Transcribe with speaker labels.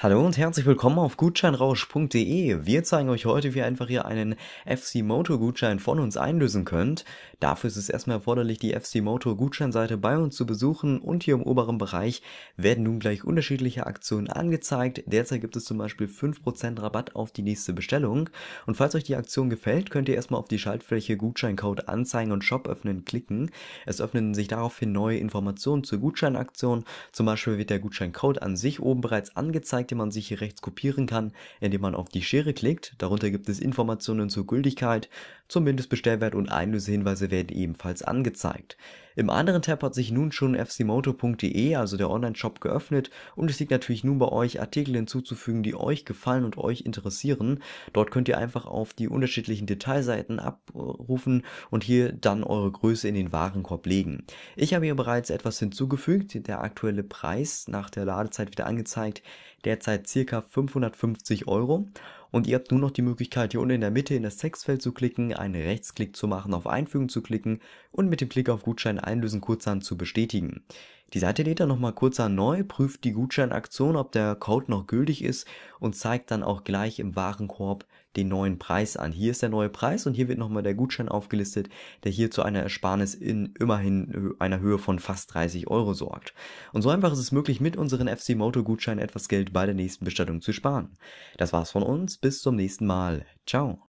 Speaker 1: Hallo und herzlich willkommen auf gutscheinrausch.de. Wir zeigen euch heute, wie ihr einfach hier einen FC Moto Gutschein von uns einlösen könnt. Dafür ist es erstmal erforderlich, die FC Moto Gutscheinseite bei uns zu besuchen und hier im oberen Bereich werden nun gleich unterschiedliche Aktionen angezeigt. Derzeit gibt es zum Beispiel 5% Rabatt auf die nächste Bestellung und falls euch die Aktion gefällt, könnt ihr erstmal auf die Schaltfläche Gutscheincode anzeigen und Shop öffnen klicken. Es öffnen sich daraufhin neue Informationen zur Gutscheinaktion. Zum Beispiel wird der Gutscheincode an sich oben bereits angezeigt Beitrag, den man sich hier rechts kopieren kann, indem man auf die Schere klickt. Darunter gibt es Informationen zur Gültigkeit, Zumindest Bestellwert und Einlösehinweise werden ebenfalls angezeigt. Im anderen Tab hat sich nun schon fcmoto.de, also der Online-Shop, geöffnet und es liegt natürlich nun bei euch, Artikel hinzuzufügen, die euch gefallen und euch interessieren. Dort könnt ihr einfach auf die unterschiedlichen Detailseiten abrufen und hier dann eure Größe in den Warenkorb legen. Ich habe hier bereits etwas hinzugefügt, der aktuelle Preis nach der Ladezeit wieder angezeigt, derzeit circa 550 Euro und ihr habt nur noch die Möglichkeit, hier unten in der Mitte in das Textfeld zu klicken, einen Rechtsklick zu machen, auf Einfügen zu klicken und mit dem Klick auf Gutschein einlösen kurzerhand zu bestätigen. Die Seite lädt dann nochmal kurz an neu, prüft die Gutscheinaktion, ob der Code noch gültig ist und zeigt dann auch gleich im Warenkorb den neuen Preis an. Hier ist der neue Preis und hier wird nochmal der Gutschein aufgelistet, der hier zu einer Ersparnis in immerhin einer Höhe von fast 30 Euro sorgt. Und so einfach ist es möglich, mit unseren FC Moto Gutscheinen etwas Geld bei der nächsten Bestattung zu sparen. Das war's von uns, bis zum nächsten Mal. Ciao.